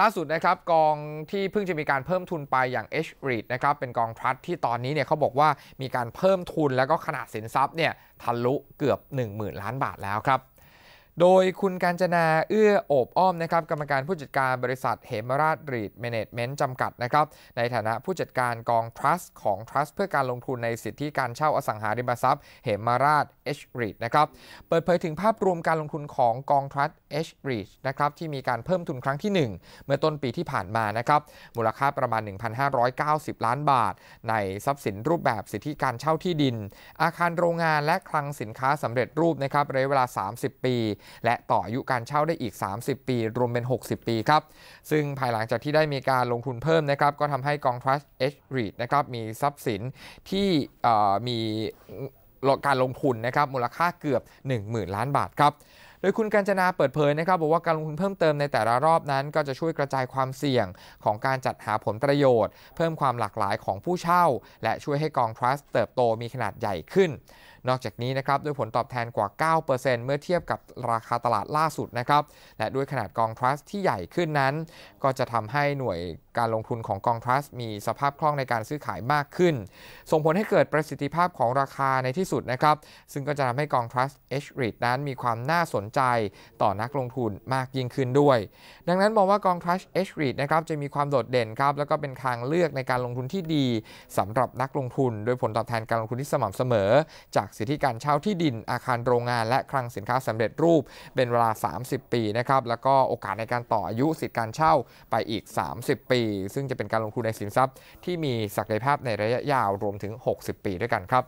ล่าสุดนะครับกองที่เพิ่งจะมีการเพิ่มทุนไปอย่าง h r e i t นะครับเป็นกองทรัสที่ตอนนี้เนี่ยเขาบอกว่ามีการเพิ่มทุนแล้วก็ขนาดสินทรัพย์เนี่ยทะลุเกือบ 10,000 ล้านบาทแล้วครับโดยคุณการจนาเอื้อ โอบอ้อมนะครับกรรมการผู้จัดการบริษัทเหมราชรีดเมเนจเมนต์จำกัดนะครับในฐานะผู้จัดการกองรัสต์ของรัสต์เพื่อการลงทุนในสิทธิการเช่าอสังหาริมทรัพย์เหมราชเอชรีดนะครับเปิดเผยถึงภาพรวมการลงทุนของกองทรัสต์เอชรีดนะครับที่มีการเพิ่มทุนครั้งที่ 1 เมื่อต้นปีที่ผ่านมานะครับมูลค่าประมาณ 1,590 ล้านบาท ในทรัพย์สินรูปแบบสิทธิการเช่าที่ดิน อาคารโรงงานและคลังสินค้าสำเร็จรูปนะครับระยะเวลา 30 ปีและต่ออายุการเช่าได้อีก 30 ปีรวมเป็น 60 ปีครับซึ่งภายหลังจากที่ได้มีการลงทุนเพิ่มนะครับก็ทำให้กองทรัสเอชรีดนะครับมีทรัพย์สินที่มีการลงทุนนะครับมูลค่าเกือบ 10,000ล้านบาทครับดยคุณกัญจนาเปิดเผยนะครับบอกว่าการลงทุนเพิ่มเติมในแต่ละรอบนั้นก็จะช่วยกระจายความเสี่ยงของการจัดหาผลประโยชน์เพิ่มความหลากหลายของผู้เช่า และช่วยให้กองทรัสต์เติบโตมีขนาดใหญ่ขึ้น นอกจากนี้นะครับด้วยผลตอบแทนกว่า 9%เมื่อเทียบกับราคาตลาดล่าสุดนะครับและด้วยขนาดกองทรัสต์ที่ใหญ่ขึ้นนั้น ก็จะทำให้หน่วยการลงทุนของกองทรัสต์มีสภาพคล่องในการซื้อขายมากขึ้น ส่งผลให้เกิดประสิทธิภาพของราคาในที่สุดนะครับซึ่งก็จะทำให้กองทรัสต์ H r e i t นั้นมีความน่าสนใจต่อนักลงทุนมากยิ่งขึ้นด้วย ดังนั้นมองว่ากองทรัสต์ H r e i t นะครับจะมีความโดดเด่นครับ แล้วก็เป็นทางเลือกในการลงทุนที่ดีสำหรับนักลงทุนโดยผลตอบแทนการลงทุนที่สม่ำเสมอ จากสิทธิการเช่าที่ดิน อาคารโรงงานและคลังสินค้าสำเร็จรูปเป็นเวลา 30 ปีนะครับแล้วก็โอกาสในการต่ออายุสิทธิการเช่าไปอีก 30 ปีีซึ่งจะเป็นการลงทุนในสินทรัพย์ที่มีศักยภาพในระยะยาวรวมถึง 60 ปีด้วยกันครับ